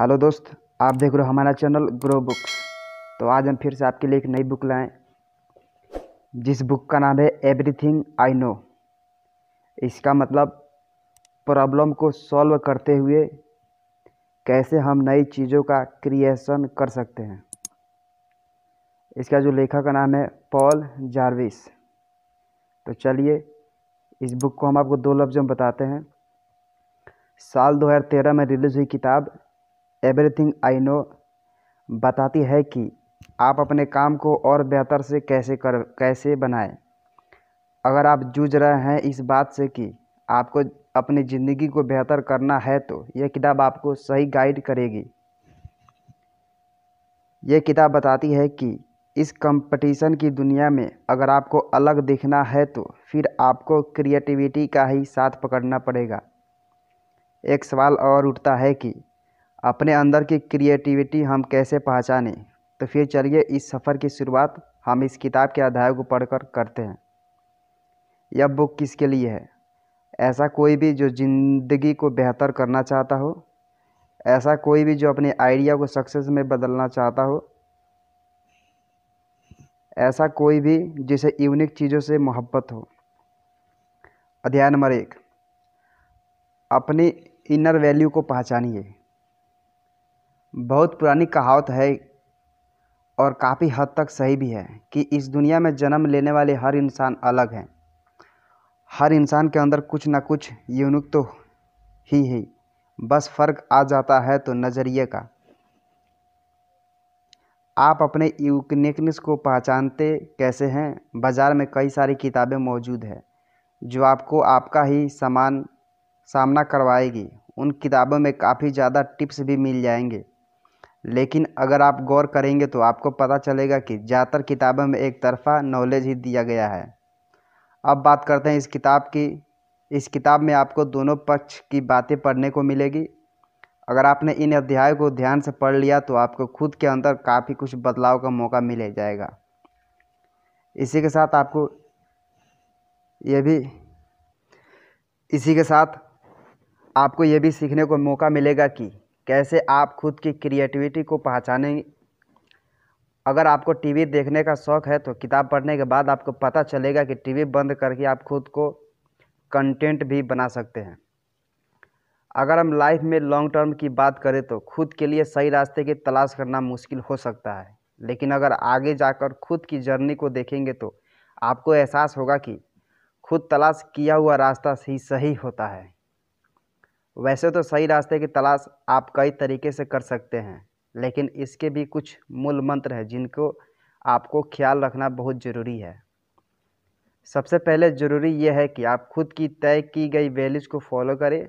hello दोस्त आप देख रहे हो हमारा चैनल ग्रो बुक्स तो आज हम फिर से आपके लिए एक नई बुक लाएँ जिस बुक का नाम है एवरीथिंग आई नो इसका मतलब प्रॉब्लम को सॉल्व करते हुए कैसे हम नई चीज़ों का क्रिएशन कर सकते हैं इसका जो लेखक का नाम है पॉल जार्विस तो चलिए इस बुक को हम आपको दो लफ्ज़ में बताते हैं साल 2013 में रिलीज़ हुई किताब एवरीथिंग आई नो बताती है कि आप अपने काम को और बेहतर से कैसे कर कैसे बनाएं अगर आप जूझ रहे हैं इस बात से कि आपको अपनी ज़िंदगी को बेहतर करना है तो यह किताब आपको सही गाइड करेगी यह किताब बताती है कि इस कंपटीशन की दुनिया में अगर आपको अलग दिखना है तो फिर आपको क्रिएटिविटी का ही साथ पकड़ना पड़ेगा एक सवाल और उठता है कि अपने अंदर की क्रिएटिविटी हम कैसे पहचाने तो फिर चलिए इस सफ़र की शुरुआत हम इस किताब के अध्याय को पढ़कर करते हैं यह बुक किसके लिए है ऐसा कोई भी जो ज़िंदगी को बेहतर करना चाहता हो ऐसा कोई भी जो अपने आइडिया को सक्सेस में बदलना चाहता हो ऐसा कोई भी जिसे यूनिक चीज़ों से मोहब्बत हो अध्याय नंबर एक अपनी इनर वैल्यू को पहचानिए बहुत पुरानी कहावत है और काफ़ी हद तक सही भी है कि इस दुनिया में जन्म लेने वाले हर इंसान अलग हैं हर इंसान के अंदर कुछ ना कुछ यूनिक तो ही है बस फर्क आ जाता है तो नज़रिए का आप अपने यूनिकनेस को पहचानते कैसे हैं बाज़ार में कई सारी किताबें मौजूद हैं जो आपको आपका ही सामान सामना करवाएगी उन किताबों में काफ़ी ज़्यादा टिप्स भी मिल जाएंगे लेकिन अगर आप गौर करेंगे तो आपको पता चलेगा कि ज़्यादातर किताबों में एक तरफ़ा नॉलेज ही दिया गया है अब बात करते हैं इस किताब की इस किताब में आपको दोनों पक्ष की बातें पढ़ने को मिलेगी अगर आपने इन अध्याय को ध्यान से पढ़ लिया तो आपको खुद के अंदर काफ़ी कुछ बदलाव का मौका मिल जाएगा इसी के साथ आपको ये भी इसी के साथ आपको ये भी सीखने को मौका मिलेगा कि कैसे आप खुद की क्रिएटिविटी को पहचाने अगर आपको टीवी देखने का शौक़ है तो किताब पढ़ने के बाद आपको पता चलेगा कि टीवी बंद करके आप खुद को कंटेंट भी बना सकते हैं अगर हम लाइफ में लॉन्ग टर्म की बात करें तो खुद के लिए सही रास्ते की तलाश करना मुश्किल हो सकता है लेकिन अगर आगे जाकर खुद की जर्नी को देखेंगे तो आपको एहसास होगा कि खुद तलाश किया हुआ रास्ता ही सही होता है वैसे तो सही रास्ते की तलाश आप कई तरीके से कर सकते हैं लेकिन इसके भी कुछ मूल मंत्र हैं जिनको आपको ख्याल रखना बहुत ज़रूरी है सबसे पहले ज़रूरी यह है कि आप खुद की तय की गई वैल्यूज़ को फॉलो करें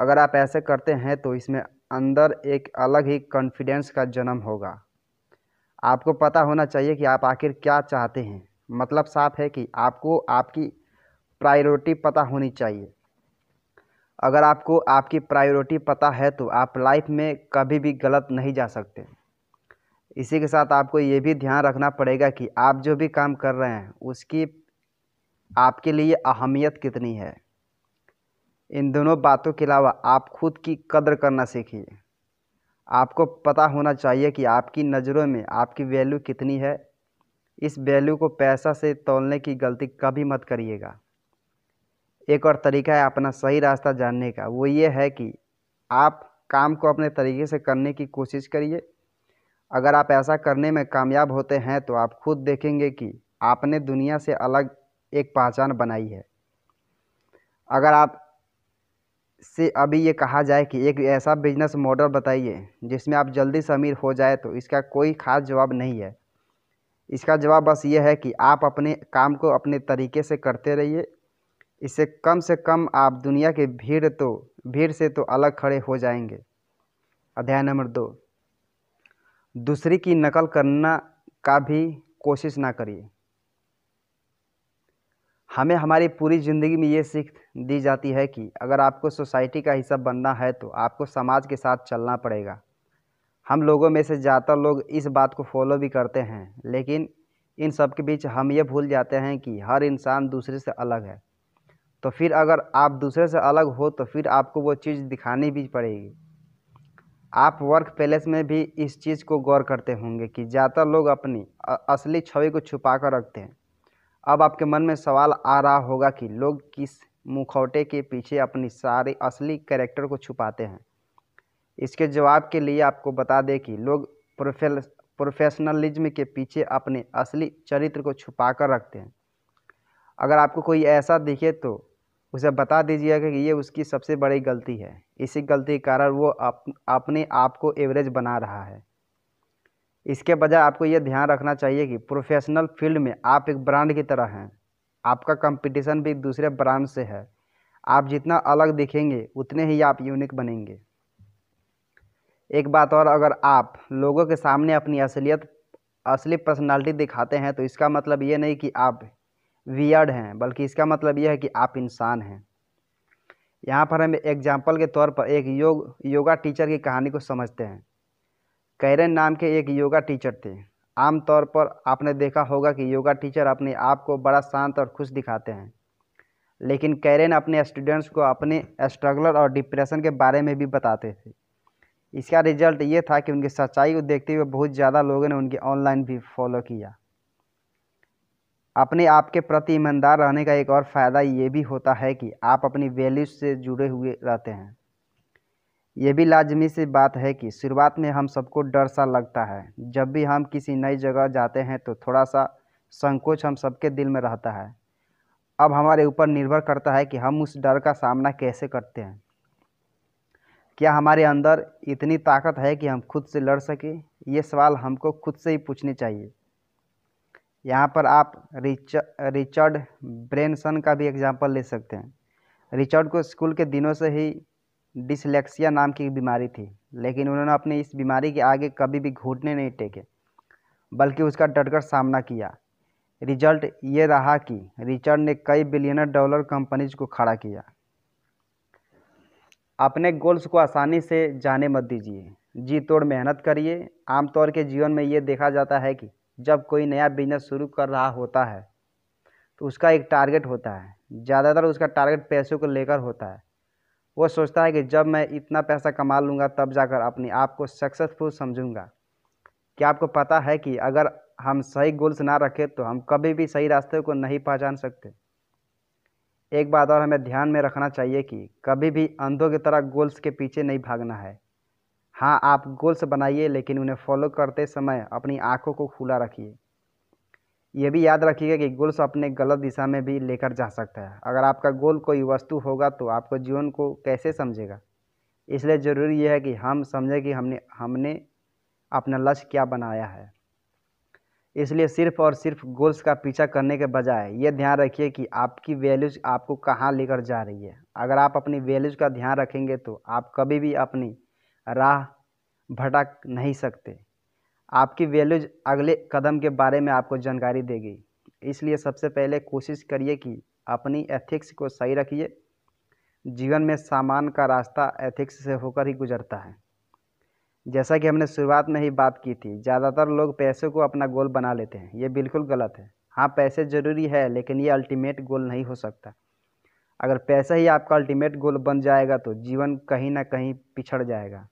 अगर आप ऐसे करते हैं तो इसमें अंदर एक अलग ही कॉन्फिडेंस का जन्म होगा आपको पता होना चाहिए कि आप आखिर क्या चाहते हैं मतलब साफ है कि आपको आपकी प्रायोरिटी पता होनी चाहिए अगर आपको आपकी प्रायोरिटी पता है तो आप लाइफ में कभी भी गलत नहीं जा सकते इसी के साथ आपको ये भी ध्यान रखना पड़ेगा कि आप जो भी काम कर रहे हैं उसकी आपके लिए अहमियत कितनी है इन दोनों बातों के अलावा आप खुद की कदर करना सीखिए आपको पता होना चाहिए कि आपकी नज़रों में आपकी वैल्यू कितनी है इस वैल्यू को पैसा से तोलने की गलती कभी मत करिएगा एक और तरीका है अपना सही रास्ता जानने का वो ये है कि आप काम को अपने तरीके से करने की कोशिश करिए अगर आप ऐसा करने में कामयाब होते हैं तो आप खुद देखेंगे कि आपने दुनिया से अलग एक पहचान बनाई है अगर आप से अभी ये कहा जाए कि एक ऐसा बिजनेस मॉडल बताइए जिसमें आप जल्दी से अमीर हो जाए तो इसका कोई खास जवाब नहीं है इसका जवाब बस ये है कि आप अपने काम को अपने तरीके से करते रहिए इससे कम से कम आप दुनिया के भीड़ तो भीड़ से तो अलग खड़े हो जाएंगे अध्याय नंबर दो दूसरे की नकल करना का भी कोशिश ना करिए हमें हमारी पूरी ज़िंदगी में ये सीख दी जाती है कि अगर आपको सोसाइटी का हिस्सा बनना है तो आपको समाज के साथ चलना पड़ेगा हम लोगों में से ज़्यादातर लोग इस बात को फॉलो भी करते हैं लेकिन इन सब के बीच हम ये भूल जाते हैं कि हर इंसान दूसरे से अलग है तो फिर अगर आप दूसरे से अलग हो तो फिर आपको वो चीज़ दिखानी भी पड़ेगी आप वर्क प्लेस में भी इस चीज़ को गौर करते होंगे कि ज़्यादातर लोग अपनी असली छवि को छुपा कर रखते हैं अब आपके मन में सवाल आ रहा होगा कि लोग किस मुखौटे के पीछे अपनी सारी असली कैरेक्टर को छुपाते हैं इसके जवाब के लिए आपको बता दें कि लोग प्रोफेल प्रोफेशनलिज्म के पीछे अपने असली चरित्र को छुपा कर रखते हैं अगर आपको कोई ऐसा दिखे तो उसे बता दीजिएगा कि ये उसकी सबसे बड़ी गलती है इसी गलती के कारण वो आप, अपने आप को एवरेज बना रहा है इसके बजाय आपको ये ध्यान रखना चाहिए कि प्रोफेशनल फील्ड में आप एक ब्रांड की तरह हैं आपका कंपटीशन भी दूसरे ब्रांड से है आप जितना अलग दिखेंगे उतने ही आप यूनिक बनेंगे एक बात और अगर आप लोगों के सामने अपनी असलियत असली पर्सनालिटी दिखाते हैं तो इसका मतलब ये नहीं कि आप वियर्ड हैं बल्कि इसका मतलब यह है कि आप इंसान हैं यहाँ पर हम एग्जाम्पल के तौर पर एक योग योगा टीचर की कहानी को समझते हैं कैरन नाम के एक योगा टीचर थे आमतौर पर आपने देखा होगा कि योगा टीचर अपने आप को बड़ा शांत और खुश दिखाते हैं लेकिन कैरन अपने स्टूडेंट्स को अपने स्ट्रगलर और डिप्रेशन के बारे में भी बताते थे इसका रिजल्ट ये था कि उनकी सच्चाई को देखते हुए बहुत ज़्यादा लोगों ने उनकी ऑनलाइन भी फॉलो किया अपने आप के प्रति ईमानदार रहने का एक और फ़ायदा ये भी होता है कि आप अपनी वैल्यूज से जुड़े हुए रहते हैं यह भी लाजमी सी बात है कि शुरुआत में हम सबको डर सा लगता है जब भी हम किसी नई जगह जाते हैं तो थोड़ा सा संकोच हम सबके दिल में रहता है अब हमारे ऊपर निर्भर करता है कि हम उस डर का सामना कैसे करते हैं क्या हमारे अंदर इतनी ताकत है कि हम खुद से लड़ सकें ये सवाल हमको खुद से ही पूछने चाहिए यहाँ पर आप रिच रिचर्ड ब्रेनसन का भी एग्जाम्पल ले सकते हैं रिचर्ड को स्कूल के दिनों से ही डिसलेक्सिया नाम की बीमारी थी लेकिन उन्होंने अपनी इस बीमारी के आगे कभी भी घुटने नहीं टेके बल्कि उसका डटकर सामना किया रिजल्ट ये रहा कि रिचर्ड ने कई बिलियनर डॉलर कंपनीज को खड़ा किया अपने गोल्स को आसानी से जाने मत दीजिए जी तोड़ मेहनत करिए आमतौर के जीवन में ये देखा जाता है कि जब कोई नया बिजनेस शुरू कर रहा होता है तो उसका एक टारगेट होता है ज़्यादातर उसका टारगेट पैसों को लेकर होता है वो सोचता है कि जब मैं इतना पैसा कमा लूँगा तब जाकर अपने आप को सक्सेसफुल समझूँगा क्या आपको पता है कि अगर हम सही गोल्स ना रखें तो हम कभी भी सही रास्ते को नहीं पहचान सकते एक बात और हमें ध्यान में रखना चाहिए कि कभी भी अंधों की तरह गोल्स के पीछे नहीं भागना है हाँ आप गोल्स बनाइए लेकिन उन्हें फॉलो करते समय अपनी आँखों को खुला रखिए यह भी याद रखिएगा कि गोल्स अपने गलत दिशा में भी लेकर जा सकता है अगर आपका गोल कोई वस्तु होगा तो आपको जीवन को कैसे समझेगा इसलिए ज़रूरी यह है कि हम समझें कि हमने हमने अपना लक्ष्य क्या बनाया है इसलिए सिर्फ और सिर्फ गोल्स का पीछा करने के बजाय ये ध्यान रखिए कि आपकी वैल्यूज़ आपको कहाँ लेकर जा रही है अगर आप अपनी वैल्यूज़ का ध्यान रखेंगे तो आप कभी भी अपनी राह भटक नहीं सकते आपकी वैल्यूज अगले कदम के बारे में आपको जानकारी देगी इसलिए सबसे पहले कोशिश करिए कि अपनी एथिक्स को सही रखिए जीवन में सामान का रास्ता एथिक्स से होकर ही गुजरता है जैसा कि हमने शुरुआत में ही बात की थी ज़्यादातर लोग पैसे को अपना गोल बना लेते हैं ये बिल्कुल गलत है हाँ पैसे ज़रूरी है लेकिन ये अल्टीमेट गोल नहीं हो सकता अगर पैसा ही आपका अल्टीमेट गोल बन जाएगा तो जीवन कहीं ना कहीं पिछड़ जाएगा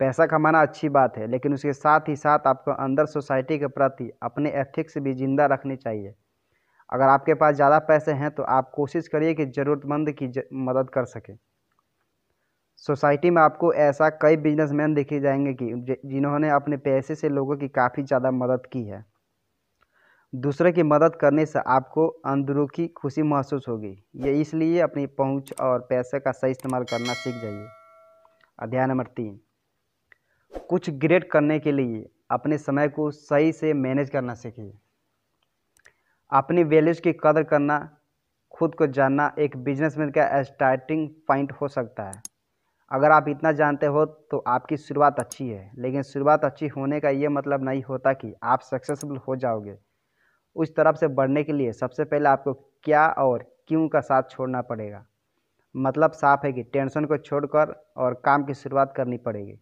पैसा कमाना अच्छी बात है लेकिन उसके साथ ही साथ आपको अंदर सोसाइटी के प्रति अपने एथिक्स भी ज़िंदा रखनी चाहिए अगर आपके पास ज़्यादा पैसे हैं तो आप कोशिश करिए कि ज़रूरतमंद की ज, मदद कर सकें सोसाइटी में आपको ऐसा कई बिजनेसमैन देखे जाएंगे कि जिन्होंने अपने पैसे से लोगों की काफ़ी ज़्यादा मदद की है दूसरे की मदद करने से आपको अंदरूखी खुशी महसूस होगी ये इसलिए अपनी पहुंच और पैसे का सही इस्तेमाल करना सीख जाइए अध्याय नंबर तीन कुछ ग्रेट करने के लिए अपने समय को सही से मैनेज करना सीखिए अपनी वैल्यूज़ की कदर करना खुद को जानना एक बिजनेसमैन का स्टार्टिंग पॉइंट हो सकता है अगर आप इतना जानते हो तो आपकी शुरुआत अच्छी है लेकिन शुरुआत अच्छी होने का ये मतलब नहीं होता कि आप सक्सेसफुल हो जाओगे उस तरफ से बढ़ने के लिए सबसे पहले आपको क्या और क्यों का साथ छोड़ना पड़ेगा मतलब साफ है कि टेंशन को छोड़कर और काम की शुरुआत करनी पड़ेगी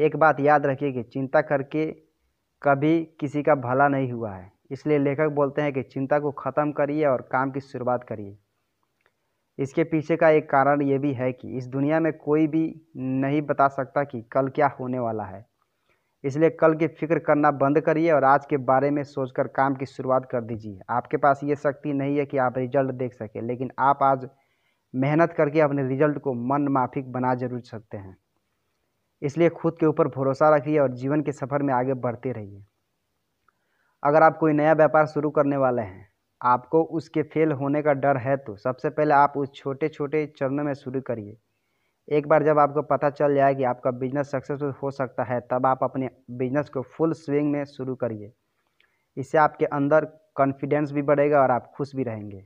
एक बात याद रखिए कि चिंता करके कभी किसी का भला नहीं हुआ है इसलिए लेखक बोलते हैं कि चिंता को ख़त्म करिए और काम की शुरुआत करिए इसके पीछे का एक कारण ये भी है कि इस दुनिया में कोई भी नहीं बता सकता कि कल क्या होने वाला है इसलिए कल की फिक्र करना बंद करिए और आज के बारे में सोचकर काम की शुरुआत कर दीजिए आपके पास ये शक्ति नहीं है कि आप रिजल्ट देख सकें लेकिन आप आज मेहनत करके अपने रिजल्ट को मन माफिक बना जरूर सकते हैं इसलिए खुद के ऊपर भरोसा रखिए और जीवन के सफ़र में आगे बढ़ते रहिए अगर आप कोई नया व्यापार शुरू करने वाले हैं आपको उसके फेल होने का डर है तो सबसे पहले आप उस छोटे छोटे चरणों में शुरू करिए एक बार जब आपको पता चल जाए कि आपका बिजनेस सक्सेसफुल हो सकता है तब आप अपने बिजनेस को फुल स्विंग में शुरू करिए इससे आपके अंदर कॉन्फिडेंस भी बढ़ेगा और आप खुश भी रहेंगे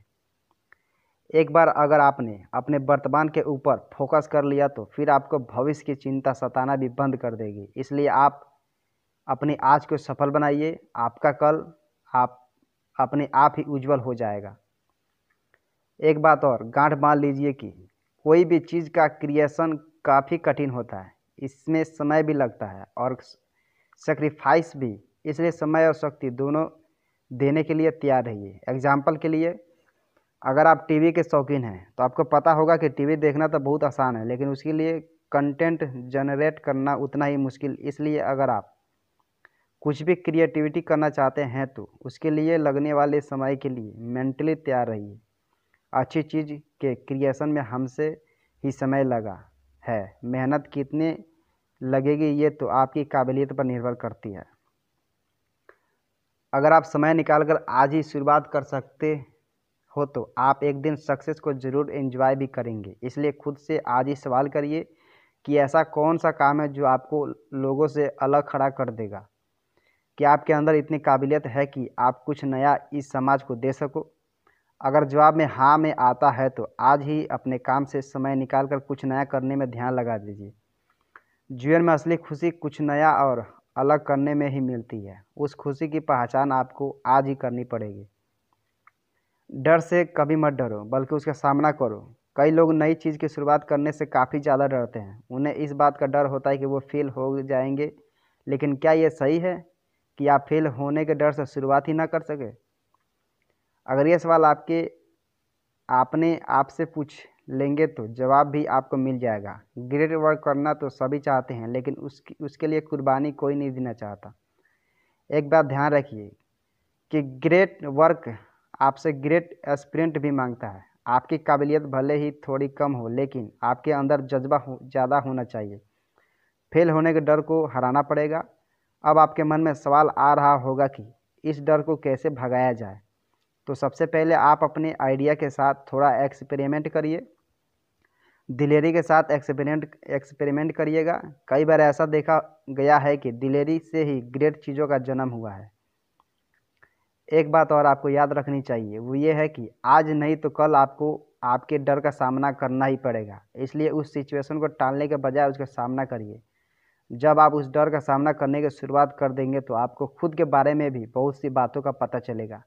एक बार अगर आपने अपने वर्तमान के ऊपर फोकस कर लिया तो फिर आपको भविष्य की चिंता सताना भी बंद कर देगी इसलिए आप अपने आज को सफल बनाइए आपका कल आप अपने आप ही उज्जवल हो जाएगा एक बात और गांठ बांध लीजिए कि कोई भी चीज़ का क्रिएशन काफ़ी कठिन होता है इसमें समय भी लगता है और सेक्रीफाइस भी इसलिए समय और शक्ति दोनों देने के लिए तैयार रहिए एग्जाम्पल के लिए अगर आप टीवी के शौकीन हैं तो आपको पता होगा कि टीवी देखना तो बहुत आसान है लेकिन उसके लिए कंटेंट जनरेट करना उतना ही मुश्किल इसलिए अगर आप कुछ भी क्रिएटिविटी करना चाहते हैं तो उसके लिए लगने वाले समय के लिए मेंटली तैयार रहिए अच्छी चीज़ के क्रिएशन में हमसे ही समय लगा है मेहनत कितने लगेगी ये तो आपकी काबिलियत पर निर्भर करती है अगर आप समय निकालकर आज ही शुरुआत कर सकते हो तो आप एक दिन सक्सेस को ज़रूर एंजॉय भी करेंगे इसलिए खुद से आज ही सवाल करिए कि ऐसा कौन सा काम है जो आपको लोगों से अलग खड़ा कर देगा कि आपके अंदर इतनी काबिलियत है कि आप कुछ नया इस समाज को दे सको अगर जवाब में हाँ में आता है तो आज ही अपने काम से समय निकाल कर कुछ नया करने में ध्यान लगा दीजिए जीवन में असली खुशी कुछ नया और अलग करने में ही मिलती है उस खुशी की पहचान आपको आज ही करनी पड़ेगी डर से कभी मत डरो बल्कि उसका सामना करो कई लोग नई चीज़ की शुरुआत करने से काफ़ी ज़्यादा डरते हैं उन्हें इस बात का डर होता है कि वो फेल हो जाएंगे लेकिन क्या ये सही है कि आप फेल होने के डर से शुरुआत ही ना कर सके अगर ये सवाल आपके आपने आपसे पूछ लेंगे तो जवाब भी आपको मिल जाएगा ग्रेट वर्क करना तो सभी चाहते हैं लेकिन उसकी उसके लिए कुर्बानी कोई नहीं देना चाहता एक बात ध्यान रखिए कि ग्रेट वर्क आपसे ग्रेट स्प्रिंट भी मांगता है आपकी काबिलियत भले ही थोड़ी कम हो लेकिन आपके अंदर जज्बा हो, ज़्यादा होना चाहिए फेल होने के डर को हराना पड़ेगा अब आपके मन में सवाल आ रहा होगा कि इस डर को कैसे भगाया जाए तो सबसे पहले आप अपने आइडिया के साथ थोड़ा एक्सपेरिमेंट करिए दिलेरी के साथ एक्सपेरिमेंट एक्सपेरिमेंट करिएगा कई बार ऐसा देखा गया है कि दिलेरी से ही ग्रेट चीज़ों का जन्म हुआ है एक बात और आपको याद रखनी चाहिए वो ये है कि आज नहीं तो कल आपको आपके डर का सामना करना ही पड़ेगा इसलिए उस सिचुएशन को टालने के बजाय उसका सामना करिए जब आप उस डर का सामना करने की शुरुआत कर देंगे तो आपको खुद के बारे में भी बहुत सी बातों का पता चलेगा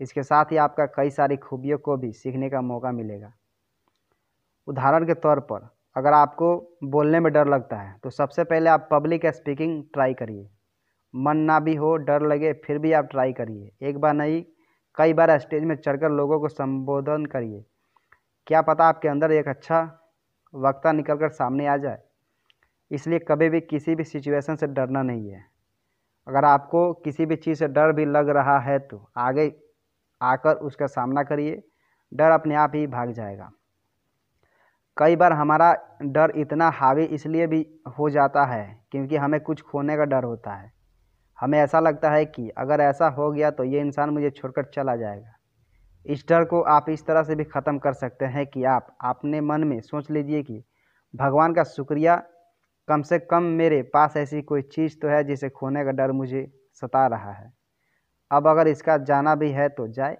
इसके साथ ही आपका कई सारी खूबियों को भी सीखने का मौका मिलेगा उदाहरण के तौर पर अगर आपको बोलने में डर लगता है तो सबसे पहले आप पब्लिक स्पीकिंग ट्राई करिए मन ना भी हो डर लगे फिर भी आप ट्राई करिए एक बार नहीं कई बार स्टेज में चढ़कर लोगों को संबोधन करिए क्या पता आपके अंदर एक अच्छा वक्ता निकल कर सामने आ जाए इसलिए कभी भी किसी भी सिचुएशन से डरना नहीं है अगर आपको किसी भी चीज़ से डर भी लग रहा है तो आगे आकर उसका सामना करिए डर अपने आप ही भाग जाएगा कई बार हमारा डर इतना हावी इसलिए भी हो जाता है क्योंकि हमें कुछ खोने का डर होता है हमें ऐसा लगता है कि अगर ऐसा हो गया तो ये इंसान मुझे छोड़कर चला जाएगा इस डर को आप इस तरह से भी ख़त्म कर सकते हैं कि आप अपने मन में सोच लीजिए कि भगवान का शुक्रिया कम से कम मेरे पास ऐसी कोई चीज़ तो है जिसे खोने का डर मुझे सता रहा है अब अगर इसका जाना भी है तो जाए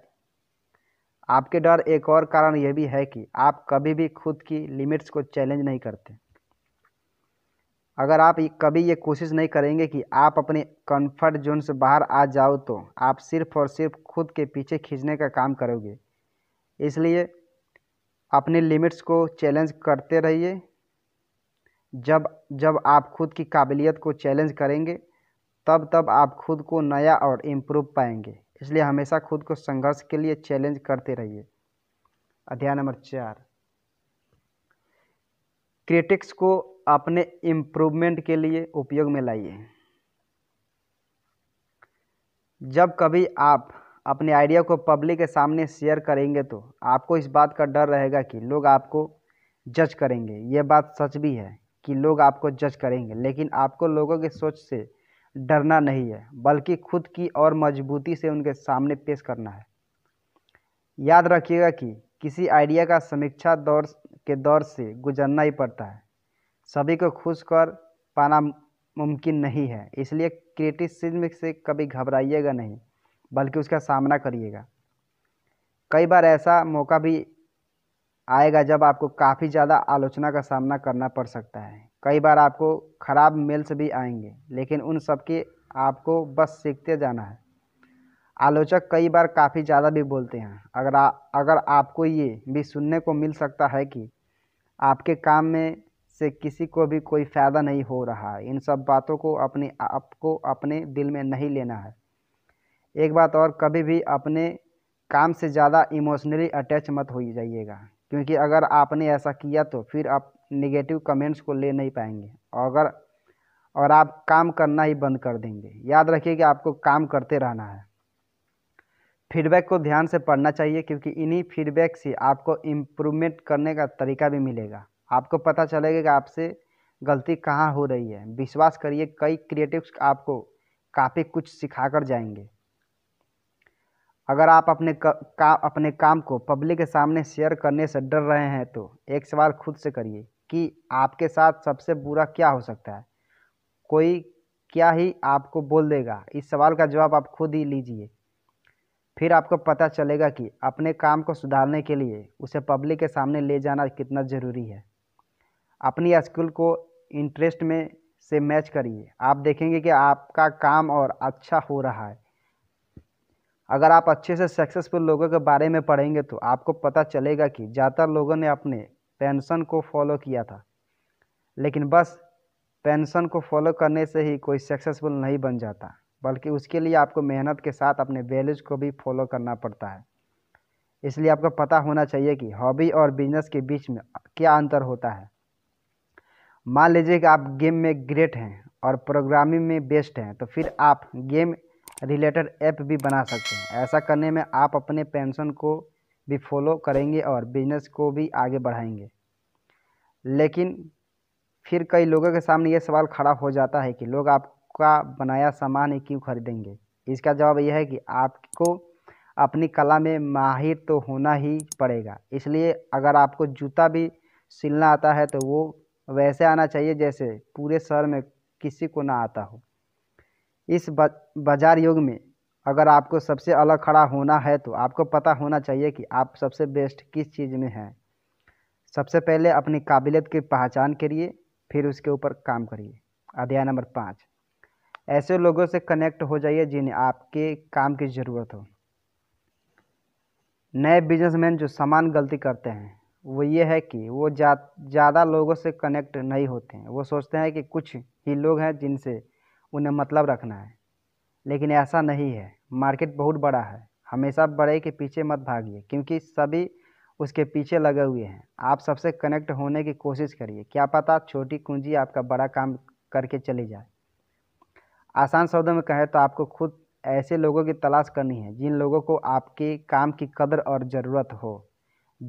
आपके डर एक और कारण यह भी है कि आप कभी भी खुद की लिमिट्स को चैलेंज नहीं करते अगर आप कभी ये कोशिश नहीं करेंगे कि आप अपने कंफर्ट जोन से बाहर आ जाओ तो आप सिर्फ और सिर्फ खुद के पीछे खींचने का काम करोगे इसलिए अपने लिमिट्स को चैलेंज करते रहिए जब जब आप खुद की काबिलियत को चैलेंज करेंगे तब तब आप खुद को नया और इम्प्रूव पाएंगे इसलिए हमेशा खुद को संघर्ष के लिए चैलेंज करते रहिए अध्याय नंबर चार क्रिटिक्स को अपने इम्प्रूवमेंट के लिए उपयोग में लाइए जब कभी आप अपने आइडिया को पब्लिक के सामने शेयर करेंगे तो आपको इस बात का डर रहेगा कि लोग आपको जज करेंगे ये बात सच भी है कि लोग आपको जज करेंगे लेकिन आपको लोगों के सोच से डरना नहीं है बल्कि खुद की और मजबूती से उनके सामने पेश करना है याद रखिएगा कि किसी आइडिया का समीक्षा दौर के दौर से गुजरना ही पड़ता है सभी को खुश कर पाना मुमकिन नहीं है इसलिए क्रिटिसिज्म से कभी घबराइएगा नहीं बल्कि उसका सामना करिएगा कई बार ऐसा मौका भी आएगा जब आपको काफ़ी ज़्यादा आलोचना का सामना करना पड़ सकता है कई बार आपको ख़राब मेल्स भी आएंगे लेकिन उन सब आपको बस सीखते जाना है आलोचक कई बार काफ़ी ज़्यादा भी बोलते हैं अगर आ, अगर आपको ये भी सुनने को मिल सकता है कि आपके काम में से किसी को भी कोई फ़ायदा नहीं हो रहा है इन सब बातों को अपने आप को अपने दिल में नहीं लेना है एक बात और कभी भी अपने काम से ज़्यादा इमोशनली अटैच मत हो जाइएगा क्योंकि अगर आपने ऐसा किया तो फिर आप नेगेटिव कमेंट्स को ले नहीं पाएंगे और अगर और आप काम करना ही बंद कर देंगे याद रखिए कि आपको काम करते रहना है फीडबैक को ध्यान से पढ़ना चाहिए क्योंकि इन्हीं फीडबैक से आपको इम्प्रूवमेंट करने का तरीका भी मिलेगा आपको पता चलेगा कि आपसे गलती कहाँ हो रही है विश्वास करिए कई क्रिएटिव्स आपको काफ़ी कुछ सिखा कर जाएंगे अगर आप अपने का अपने काम को पब्लिक के सामने शेयर करने से डर रहे हैं तो एक सवाल खुद से करिए कि आपके साथ सबसे बुरा क्या हो सकता है कोई क्या ही आपको बोल देगा इस सवाल का जवाब आप खुद ही लीजिए फिर आपको पता चलेगा कि अपने काम को सुधारने के लिए उसे पब्लिक के सामने ले जाना कितना ज़रूरी है अपनी स्किल को इंटरेस्ट में से मैच करिए आप देखेंगे कि आपका काम और अच्छा हो रहा है अगर आप अच्छे से सक्सेसफुल लोगों के बारे में पढ़ेंगे तो आपको पता चलेगा कि ज़्यादातर लोगों ने अपने पेंशन को फॉलो किया था लेकिन बस पेंशन को फॉलो करने से ही कोई सक्सेसफुल नहीं बन जाता बल्कि उसके लिए आपको मेहनत के साथ अपने वैल्यूज को भी फॉलो करना पड़ता है इसलिए आपको पता होना चाहिए कि हॉबी और बिजनेस के बीच में क्या अंतर होता है मान लीजिए कि आप गेम में ग्रेट हैं और प्रोग्रामिंग में बेस्ट हैं तो फिर आप गेम रिलेटेड ऐप भी बना सकते हैं ऐसा करने में आप अपने पेंशन को भी फॉलो करेंगे और बिजनेस को भी आगे बढ़ाएंगे लेकिन फिर कई लोगों के सामने ये सवाल खड़ा हो जाता है कि लोग आपका बनाया सामान क्यों खरीदेंगे इसका जवाब यह है कि आपको अपनी कला में माहिर तो होना ही पड़ेगा इसलिए अगर आपको जूता भी सिलना आता है तो वो वैसे आना चाहिए जैसे पूरे शहर में किसी को ना आता हो इस बाजार युग में अगर आपको सबसे अलग खड़ा होना है तो आपको पता होना चाहिए कि आप सबसे बेस्ट किस चीज़ में हैं सबसे पहले अपनी काबिलियत की पहचान करिए फिर उसके ऊपर काम करिए अध्याय नंबर पाँच ऐसे लोगों से कनेक्ट हो जाइए जिन्हें आपके काम की ज़रूरत हो नए बिजनेसमैन जो समान गलती करते हैं वो ये है कि वो ज़्यादा लोगों से कनेक्ट नहीं होते हैं वो सोचते हैं कि कुछ ही लोग हैं जिनसे उन्हें मतलब रखना है लेकिन ऐसा नहीं है मार्केट बहुत बड़ा है हमेशा बड़े के पीछे मत भागिए क्योंकि सभी उसके पीछे लगे हुए हैं आप सबसे कनेक्ट होने की कोशिश करिए क्या पता छोटी कुंजी आपका बड़ा काम करके चली जाए आसान शब्दों में कहें तो आपको खुद ऐसे लोगों की तलाश करनी है जिन लोगों को आपके काम की कदर और ज़रूरत हो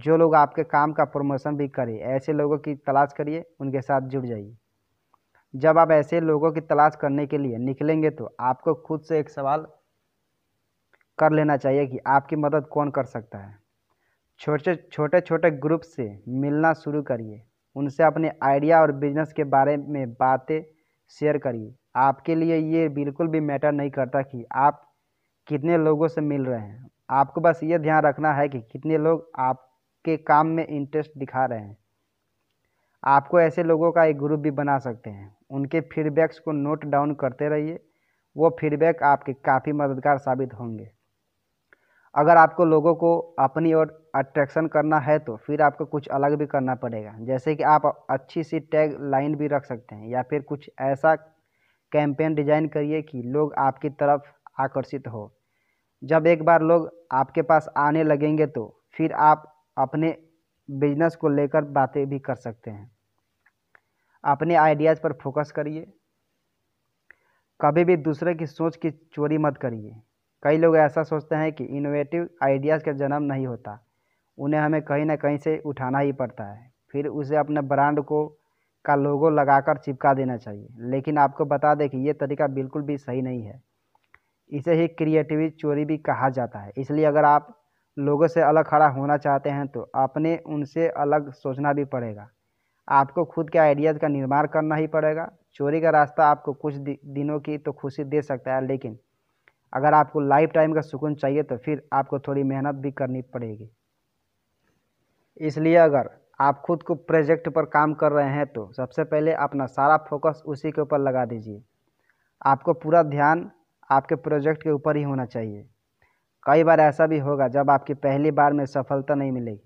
जो लोग आपके काम का प्रमोशन भी करें ऐसे लोगों की तलाश करिए उनके साथ जुड़ जाइए जब आप ऐसे लोगों की तलाश करने के लिए निकलेंगे तो आपको खुद से एक सवाल कर लेना चाहिए कि आपकी मदद कौन कर सकता है छोटे छोटे छोटे ग्रुप से मिलना शुरू करिए उनसे अपने आइडिया और बिजनेस के बारे में बातें शेयर करिए आपके लिए ये बिल्कुल भी मैटर नहीं करता कि आप कितने लोगों से मिल रहे हैं आपको बस ये ध्यान रखना है कि कितने लोग आप के काम में इंटरेस्ट दिखा रहे हैं आपको ऐसे लोगों का एक ग्रुप भी बना सकते हैं उनके फीडबैक्स को नोट डाउन करते रहिए वो फीडबैक आपके काफ़ी मददगार साबित होंगे अगर आपको लोगों को अपनी ओर अट्रैक्शन करना है तो फिर आपको कुछ अलग भी करना पड़ेगा जैसे कि आप अच्छी सी टैग लाइन भी रख सकते हैं या फिर कुछ ऐसा कैंपेन डिजाइन करिए कि लोग आपकी तरफ आकर्षित हो जब एक बार लोग आपके पास आने लगेंगे तो फिर आप अपने बिजनेस को लेकर बातें भी कर सकते हैं अपने आइडियाज़ पर फोकस करिए कभी भी दूसरे की सोच की चोरी मत करिए कई लोग ऐसा सोचते हैं कि इनोवेटिव आइडियाज़ का जन्म नहीं होता उन्हें हमें कहीं ना कहीं से उठाना ही पड़ता है फिर उसे अपने ब्रांड को का लोगो लगाकर चिपका देना चाहिए लेकिन आपको बता दें कि ये तरीका बिल्कुल भी सही नहीं है इसे ही क्रिएटिविटी चोरी भी कहा जाता है इसलिए अगर आप लोगों से अलग खड़ा होना चाहते हैं तो आपने उनसे अलग सोचना भी पड़ेगा आपको खुद के आइडियाज़ का निर्माण करना ही पड़ेगा चोरी का रास्ता आपको कुछ दिनों की तो खुशी दे सकता है लेकिन अगर आपको लाइफ टाइम का सुकून चाहिए तो फिर आपको थोड़ी मेहनत भी करनी पड़ेगी इसलिए अगर आप खुद को प्रोजेक्ट पर काम कर रहे हैं तो सबसे पहले अपना सारा फोकस उसी के ऊपर लगा दीजिए आपको पूरा ध्यान आपके प्रोजेक्ट के ऊपर ही होना चाहिए कई बार ऐसा भी होगा जब आपकी पहली बार में सफलता नहीं मिलेगी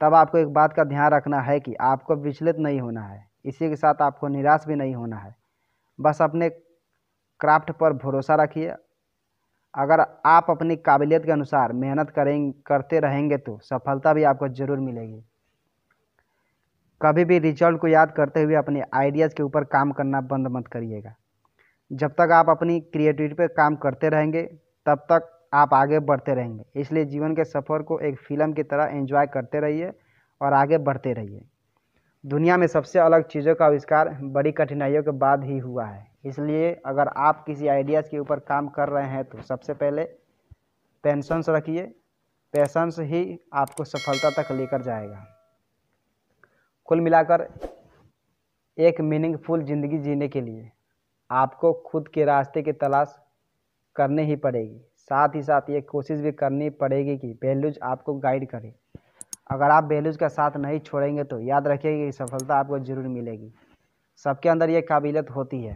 तब आपको एक बात का ध्यान रखना है कि आपको विचलित नहीं होना है इसी के साथ आपको निराश भी नहीं होना है बस अपने क्राफ्ट पर भरोसा रखिए अगर आप अपनी काबिलियत के अनुसार मेहनत करें करते रहेंगे तो सफलता भी आपको ज़रूर मिलेगी कभी भी रिजल्ट को याद करते हुए अपने आइडियाज़ के ऊपर काम करना बंद मत करिएगा जब तक आप अपनी क्रिएटिविटी पर काम करते रहेंगे तब तक आप आगे बढ़ते रहेंगे इसलिए जीवन के सफ़र को एक फ़िल्म की तरह एंजॉय करते रहिए और आगे बढ़ते रहिए दुनिया में सबसे अलग चीज़ों का आविष्कार बड़ी कठिनाइयों के बाद ही हुआ है इसलिए अगर आप किसी आइडियाज़ के ऊपर काम कर रहे हैं तो सबसे पहले पेंशंस रखिए पेशेंस ही आपको सफलता तक लेकर जाएगा कुल मिलाकर एक मीनिंगफुल ज़िंदगी जीने के लिए आपको खुद के रास्ते की तलाश करने ही पड़ेगी साथ ही साथ ये कोशिश भी करनी पड़ेगी कि वैल्यूज आपको गाइड करे अगर आप वैल्यूज का साथ नहीं छोड़ेंगे तो याद रखिएगा कि सफलता आपको ज़रूर मिलेगी सबके अंदर ये काबिलियत होती है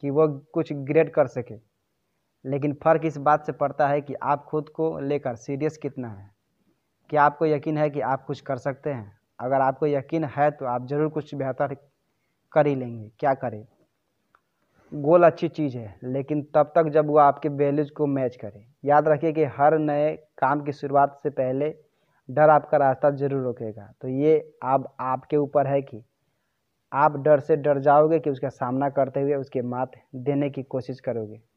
कि वो कुछ ग्रेड कर सके लेकिन फ़र्क इस बात से पड़ता है कि आप खुद को लेकर सीरियस कितना है क्या आपको यकीन है कि आप कुछ कर सकते हैं अगर आपको यकीन है तो आप ज़रूर कुछ बेहतर कर ही लेंगे क्या करें गोल अच्छी चीज़ है लेकिन तब तक जब वो आपके वैल्यूज को मैच करे याद रखिए कि हर नए काम की शुरुआत से पहले डर आपका रास्ता जरूर रोकेगा तो ये अब आपके ऊपर है कि आप डर से डर जाओगे कि उसका सामना करते हुए उसके मात देने की कोशिश करोगे